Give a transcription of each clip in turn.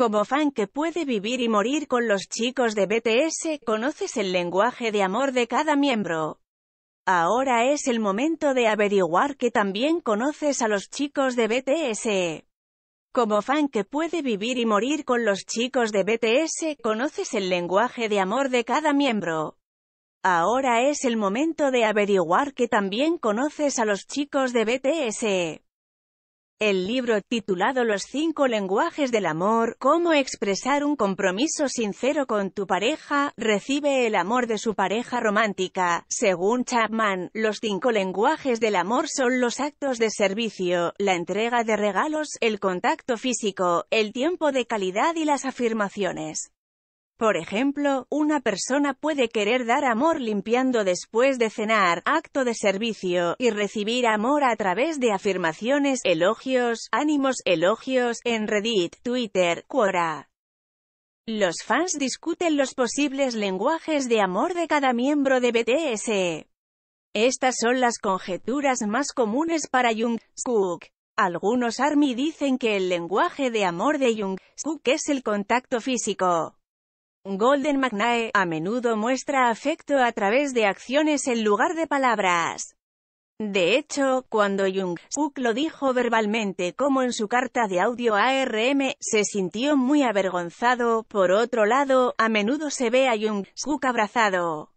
Como fan que puede vivir y morir con los chicos de BTS, conoces el lenguaje de amor de cada miembro. Ahora es el momento de averiguar que también conoces a los chicos de BTS. Como fan que puede vivir y morir con los chicos de BTS, conoces el lenguaje de amor de cada miembro. Ahora es el momento de averiguar que también conoces a los chicos de BTS. El libro titulado Los cinco lenguajes del amor, cómo expresar un compromiso sincero con tu pareja, recibe el amor de su pareja romántica. Según Chapman, los cinco lenguajes del amor son los actos de servicio, la entrega de regalos, el contacto físico, el tiempo de calidad y las afirmaciones. Por ejemplo, una persona puede querer dar amor limpiando después de cenar, acto de servicio, y recibir amor a través de afirmaciones, elogios, ánimos, elogios, en Reddit, Twitter, Quora. Los fans discuten los posibles lenguajes de amor de cada miembro de BTS. Estas son las conjeturas más comunes para Jungkook. Algunos ARMY dicen que el lenguaje de amor de Jungkook es el contacto físico. Golden McNae, a menudo muestra afecto a través de acciones en lugar de palabras. De hecho, cuando Jung-suk lo dijo verbalmente como en su carta de audio ARM, se sintió muy avergonzado. Por otro lado, a menudo se ve a Jung-suk abrazado.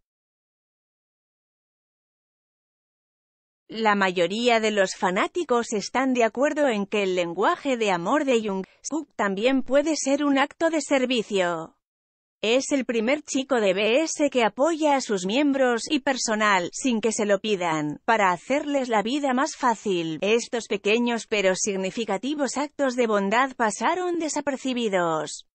La mayoría de los fanáticos están de acuerdo en que el lenguaje de amor de Jung-suk también puede ser un acto de servicio. Es el primer chico de BS que apoya a sus miembros y personal, sin que se lo pidan, para hacerles la vida más fácil. Estos pequeños pero significativos actos de bondad pasaron desapercibidos.